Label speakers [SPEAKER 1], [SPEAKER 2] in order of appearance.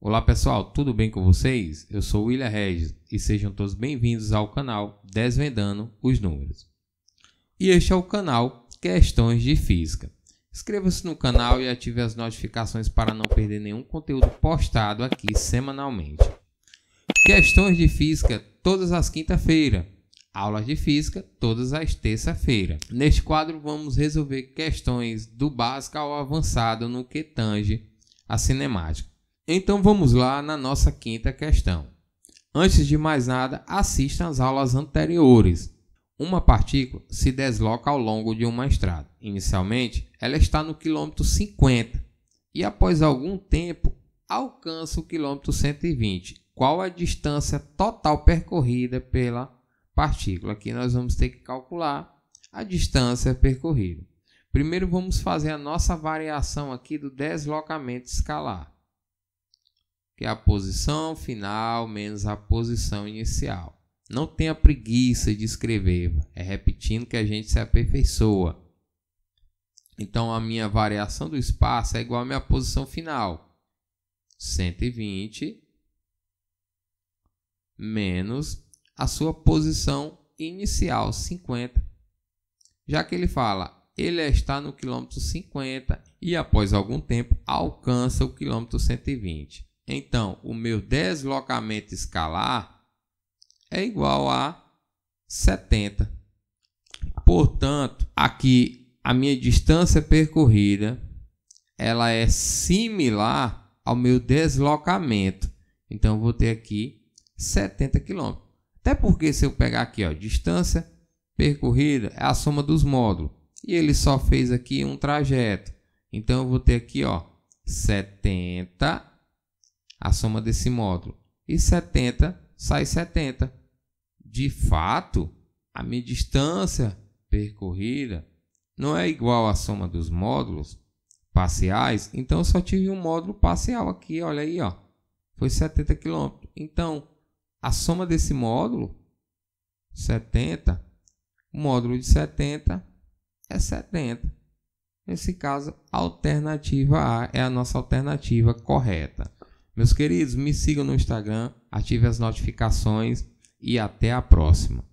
[SPEAKER 1] Olá pessoal, tudo bem com vocês? Eu sou William Regis e sejam todos bem-vindos ao canal Desvendando os Números. E este é o canal Questões de Física. Inscreva-se no canal e ative as notificações para não perder nenhum conteúdo postado aqui semanalmente. Questões de Física todas as quinta-feiras. Aulas de Física todas as terça-feira. Neste quadro vamos resolver questões do básico ao avançado no que tange a cinemática. Então vamos lá na nossa quinta questão. Antes de mais nada, assista às aulas anteriores. Uma partícula se desloca ao longo de uma estrada. Inicialmente, ela está no quilômetro 50 e após algum tempo alcança o quilômetro 120. Qual a distância total percorrida pela partícula? Aqui nós vamos ter que calcular a distância percorrida. Primeiro vamos fazer a nossa variação aqui do deslocamento escalar que é a posição final menos a posição inicial. Não tenha preguiça de escrever, é repetindo que a gente se aperfeiçoa. Então a minha variação do espaço é igual à minha posição final. 120 menos a sua posição inicial, 50. Já que ele fala, ele está no quilômetro 50 e após algum tempo alcança o quilômetro 120. Então, o meu deslocamento escalar é igual a 70. Portanto, aqui a minha distância percorrida ela é similar ao meu deslocamento. Então, vou ter aqui 70 km. Até porque se eu pegar aqui, ó, distância percorrida é a soma dos módulos. E ele só fez aqui um trajeto. Então, eu vou ter aqui, ó, 70 a soma desse módulo. E 70 sai 70. De fato, a minha distância percorrida não é igual à soma dos módulos parciais, então só tive um módulo parcial aqui, olha aí, ó. Foi 70 km. Então, a soma desse módulo 70, o módulo de 70 é 70. Nesse caso, a alternativa A é a nossa alternativa correta. Meus queridos, me sigam no Instagram, ative as notificações e até a próxima.